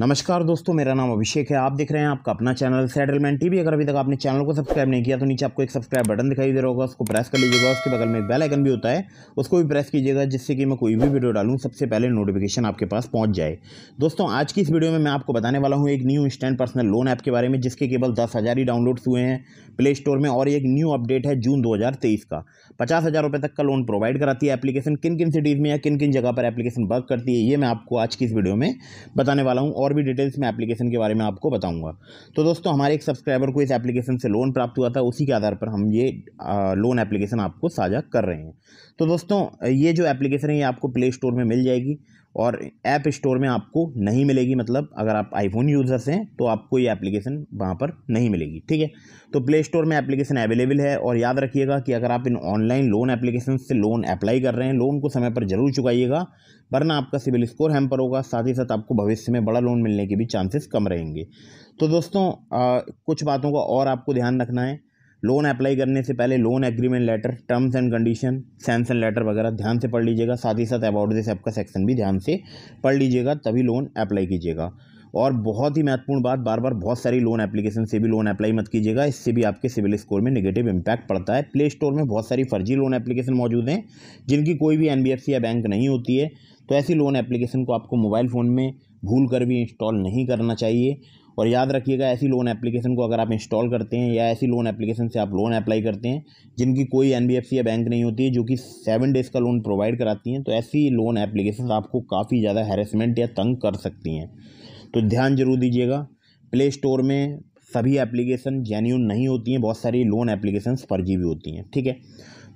नमस्कार दोस्तों मेरा नाम अभिषेक है आप देख रहे हैं आपका अपना चैनल सेटलमेंट टीवी अगर अभी तक आपने चैनल को सब्सक्राइब नहीं किया तो नीचे आपको एक सब्सक्राइब बटन दिखाई दे रहा होगा उसको प्रेस कर लीजिएगा उसके बगल में एक बेल आइकन भी होता है उसको भी प्रेस कीजिएगा जिससे कि मैं कोई भी वीडियो डालूँ सबसे पहले नोटिफिकेशन आपके पास पहुँच जाए दोस्तों आज की इस वीडियो में मैं आपको बताने वाला हूँ एक new instant personal loan app के बारे में जिसके केवल दस हज़ार ही डाउनलोड्स हुए हैं प्ले स्टोर में और एक न्यू अपडेट है जून दो का पचास हज़ार रुपये तक का लोन प्रोवाइड कराती है एप्लीकेशन किन किन सिटीज़ में या किन किन जगह पर एप्लीकेशन वर्क करती है ये मैं आपको आज की इस वीडियो में बताने वाला हूँ और भी डिटेल्स में एप्लीकेशन के बारे में आपको बताऊंगा तो दोस्तों हमारे एक सब्सक्राइबर को इस एप्लीकेशन से लोन प्राप्त हुआ था उसी के आधार पर हम ये लोन एप्लीकेशन आपको साझा कर रहे हैं तो दोस्तों ये जो एप्लीकेशन है ये आपको प्ले स्टोर में मिल जाएगी और ऐप स्टोर में आपको नहीं मिलेगी मतलब अगर आप आईफोन यूज़र्स हैं तो आपको ये एप्लीकेशन वहाँ पर नहीं मिलेगी ठीक है तो प्ले स्टोर में एप्लीकेशन अवेलेबल है और याद रखिएगा कि अगर आप इन ऑनलाइन लोन एप्लीकेशन से लोन अप्लाई कर रहे हैं लोन को समय पर ज़रूर चुकाइएगा वरना आपका सिविल स्कोर हैम्पर होगा साथ ही साथ आपको भविष्य में बड़ा लोन मिलने के भी चांसेस कम रहेंगे तो दोस्तों आ, कुछ बातों का और आपको ध्यान रखना है लोन अप्लाई करने से पहले loan agreement letter terms and condition sanction letter वगैरह ध्यान से पढ़ लीजिएगा साथ ही साथ अबाउट दिस ऐप का सेक्शन भी ध्यान से पढ़ लीजिएगा तभी लोन अप्लाई कीजिएगा और बहुत ही महत्वपूर्ण बात बार बार बहुत सारी लोन एप्लीकेशन से भी लोन अप्लाई मत कीजिएगा इससे भी आपके सिविल स्कोर में नेगेटिव इंपैक्ट पड़ता है प्ले स्टोर में बहुत सारी फर्जी लोन एप्लीकेशन मौजूद हैं जिनकी कोई भी एन या बैंक नहीं होती है तो ऐसी लोन एप्लीकेशन को आपको मोबाइल फ़ोन में भूल कर भी इंस्टॉल नहीं करना चाहिए और याद रखिएगा ऐसी लोन एप्लीकेशन को अगर आप इंस्टॉल करते हैं या ऐसी लोन एप्लीकेशन से आप लोन अप्लाई करते हैं जिनकी कोई एन या बैंक नहीं होती है जो कि सेवन डेज़ का लोन प्रोवाइड कराती हैं तो ऐसी लोन एप्लीकेशन आपको काफ़ी ज़्यादा हेरेसमेंट या तंग कर सकती हैं तो ध्यान जरूर दीजिएगा प्ले स्टोर में सभी एप्लीकेशन जेन्यून नहीं होती हैं बहुत सारी लोन एप्लीकेशन फर्जी भी होती हैं ठीक है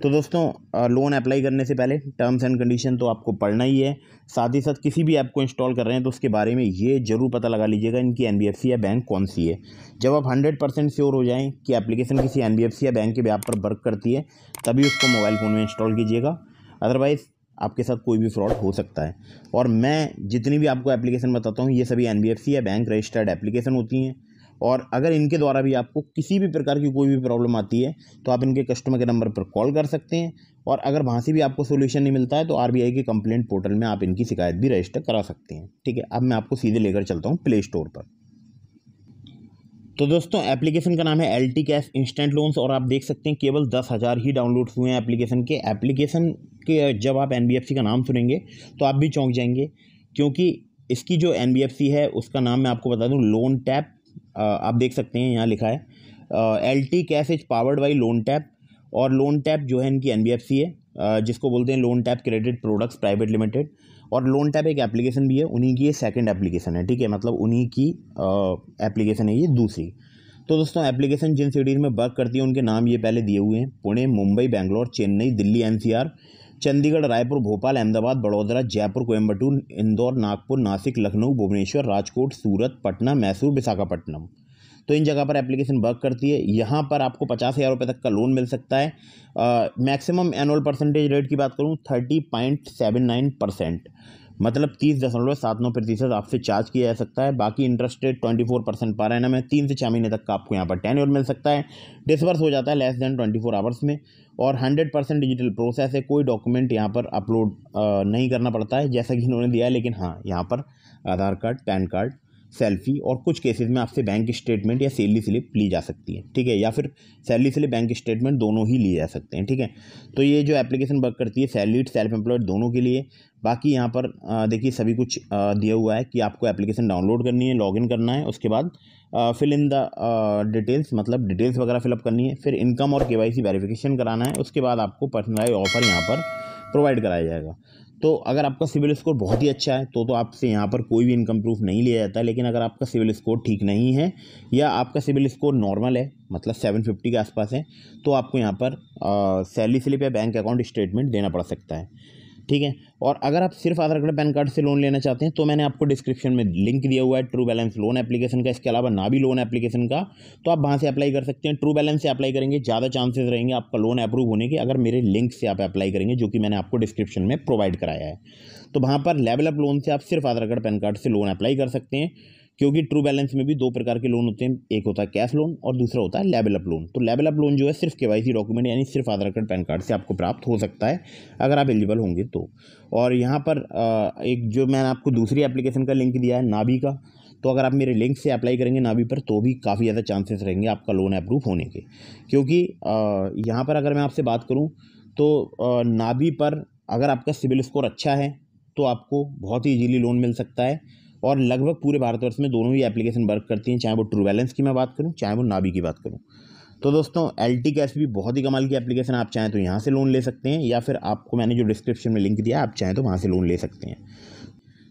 तो दोस्तों लोन अप्लाई करने से पहले टर्म्स एंड कंडीशन तो आपको पढ़ना ही है साथ ही साथ किसी भी ऐप को इंस्टॉल कर रहे हैं तो उसके बारे में ये जरूर पता लगा लीजिएगा इनकी एन या बैंक कौन सी है जब आप हंड्रेड परसेंट श्योर हो जाएँ कि एप्लीकेशन किसी एन या बैंक के ऐप पर वर्क करती है तभी उसको मोबाइल फ़ोन में इंस्टॉल कीजिएगा अदरवाइज़ आपके साथ कोई भी फ्रॉड हो सकता है और मैं जितनी भी आपको एप्लीकेशन बताता हूँ ये सभी एन या बैंक रजिस्टर्ड एप्लीकेशन होती हैं और अगर इनके द्वारा भी आपको किसी भी प्रकार की कोई भी प्रॉब्लम आती है तो आप इनके कस्टमर के नंबर पर कॉल कर सकते हैं और अगर वहाँ से भी आपको सोल्यूशन नहीं मिलता है तो आर के कंप्लेंट पोर्टल में आप इनकी शिकायत भी रजिस्टर करा सकते हैं ठीक है अब मैं आपको सीधे लेकर चलता हूँ प्ले स्टोर पर तो दोस्तों एप्लीकेशन का नाम है L T cash instant loans और आप देख सकते हैं केवल दस हज़ार ही डाउनलोड्स हुए हैं एप्लीकेशन के एप्लीकेशन के जब आप एन का नाम सुनेंगे तो आप भी चौंक जाएंगे क्योंकि इसकी जो एन है उसका नाम मैं आपको बता दूँ लोन टैप आप देख सकते हैं यहाँ लिखा है L T cash is powered by loan tap और लोन टैप जो है इनकी एन है जिसको बोलते हैं loan tap credit products private limited और लोन टैप एक एप्लीकेशन भी है उन्हीं की ये सेकेंड एप्लीकेशन है ठीक है मतलब उन्हीं की एप्लीकेशन है ये दूसरी तो दोस्तों एप्लीकेशन जिन सिटीज़ में वर्क करती है उनके नाम ये पहले दिए हुए हैं पुणे मुंबई बैंगलोर चेन्नई दिल्ली एनसीआर चंडीगढ़ रायपुर भोपाल अहमदाबाद बड़ोदरा जयपुर कोयम्बटूर इंदौर नागपुर नासिक लखनऊ भुवनेश्वर राजकोट सूरत पटना मैसूर विशाखापट्टनम तो इन जगह पर एप्लीकेशन वर्क करती है यहाँ पर आपको पचास हज़ार रुपये तक का लोन मिल सकता है मैक्सिमम एनुअल परसेंटेज रेट की बात करूँ thirty point seven nine percent मतलब तीस दशमलव सात नौ प्रतिशत आपसे चार्ज किया जा सकता है बाकी interest rate twenty four percent पर ना मैं तीन से छः महीने तक का आपको यहाँ पर टेन्योर मिल सकता है डिसबर्स हो जाता है less than twenty four hours में और हंड्रेड परसेंट डिजिटल प्रोसेस है कोई डॉक्यूमेंट यहाँ पर अपलोड नहीं करना पड़ता है जैसा कि इन्होंने दिया है लेकिन हाँ यहाँ पर Aadhaar card PAN card selfie और कुछ केसेस में आपसे बैंक स्टेटमेंट या सैलरी स्लिप ली जा सकती है ठीक है या फिर सैलरी स्लिप बैंक स्टेटमेंट दोनों ही लिए जा सकते हैं ठीक है तो ये जो एप्लीकेशन वर्क करती है सैलरी सेल्फ एम्प्लॉयड दोनों के लिए बाकी यहाँ पर देखिए सभी कुछ दिया हुआ है कि आपको एप्लीकेशन डाउनलोड करनी है लॉगिन करना है उसके बाद फिल इन द डिटेल्स मतलब डिटेल्स वगैरह फिलअप करनी है फिर इनकम और के वाई वेरिफिकेशन कराना है उसके बाद आपको पर्सनलाइज ऑफर यहाँ पर प्रोवाइड कराया जाएगा तो अगर आपका सिविल स्कोर बहुत ही अच्छा है तो तो आपसे यहाँ पर कोई भी इनकम प्रूफ नहीं लिया जाता है लेकिन अगर आपका सिविल स्कोर ठीक नहीं है या आपका सिविल स्कोर नॉर्मल है मतलब सेवन फिफ्टी के आसपास है तो आपको यहाँ पर सैलरी स्लिप या बैंक अकाउंट स्टेटमेंट देना पड़ सकता है ठीक है और अगर आप सिर्फ आधार कार्ड पैन कार्ड से लोन लेना चाहते हैं तो मैंने आपको डिस्क्रिप्शन में लिंक दिया हुआ है ट्रू बैलेंस लोन एप्लीकेशन का इसके अलावा ना भी लोन एप्लीकेशन का तो आप वहाँ से अप्लाई कर सकते हैं ट्रू बैलेंस से अप्लाई करेंगे ज़्यादा चांसेस रहेंगे आपका लोन अप्रूव होने के अगर मेरे लिंक से आप अप्लाई करेंगे जो कि मैंने आपको डिस्क्रिप्शन में प्रोवाइड कराया है तो वहाँ पर लेवल अप लोन से आप सिर्फ आधार कार्ड पैन कार्ड से लोन अप्लाई कर सकते हैं क्योंकि ट्रू बैलेंस में भी दो प्रकार के लोन होते हैं एक होता है कैश लोन और दूसरा होता है लेवल अप लोन तो लेवल अप लोन जो है सिर्फ के डॉक्यूमेंट यानी सिर्फ आधार कार्ड पैन कार्ड से आपको प्राप्त हो सकता है अगर आप एलिजिबल होंगे तो और यहाँ पर एक जो मैंने आपको दूसरी एप्लीकेशन का लिंक दिया है नाभी का तो अगर आप मेरे लिंक से अप्लाई करेंगे नाभी पर तो भी काफ़ी ज़्यादा चांसेस रहेंगे आपका लोन अप्रूव होने के क्योंकि यहाँ पर अगर मैं आपसे बात करूँ तो नाभी पर अगर आपका सिविल स्कोर अच्छा है तो आपको बहुत ही ईजीली लोन मिल सकता है और लगभग पूरे भारतवर्ष में दोनों ही एप्लीकेशन वर्क करती हैं चाहे वो ट्रू बैलेंस की मैं बात करूँ चाहे वो नाबी की बात करूँ तो दोस्तों एल टी कैश भी बहुत ही कमाल की एप्लीकेशन आप चाहें तो यहाँ से लोन ले सकते हैं या फिर आपको मैंने जो डिस्क्रिप्शन में लिंक दिया आप चाहें तो वहाँ से लोन ले सकते हैं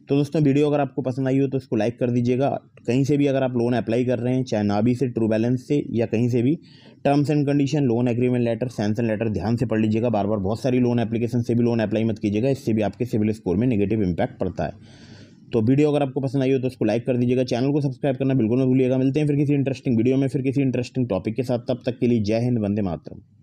तो दोस्तों वीडियो अगर आपको पसंद आई हो तो इसको लाइक कर दीजिएगा कहीं से भी अगर आप लोन अप्लाई कर रहे हैं चाहे नाबी से ट्रू बैलेंस से या कहीं से भी terms and condition loan agreement letter sanction letter ध्यान से पढ़ लीजिएगा बार बार बहुत सारी लोन एप्लीकेशन से भी लोन अप्लाई मत कीजिएगा इससे भी आपके सिविल स्कोर में नेगेटिव इम्पैक्ट पड़ता है तो वीडियो अगर आपको पसंद आई हो तो उसको लाइक कर दीजिएगा चैनल को सब्सक्राइब करना बिल्कुल ना भूलिएगा मिलते हैं फिर किसी इंटरेस्टिंग वीडियो में फिर किसी इंटरेस्टिंग टॉपिक के साथ तब तक के लिए जय हिंद वंदे मातरम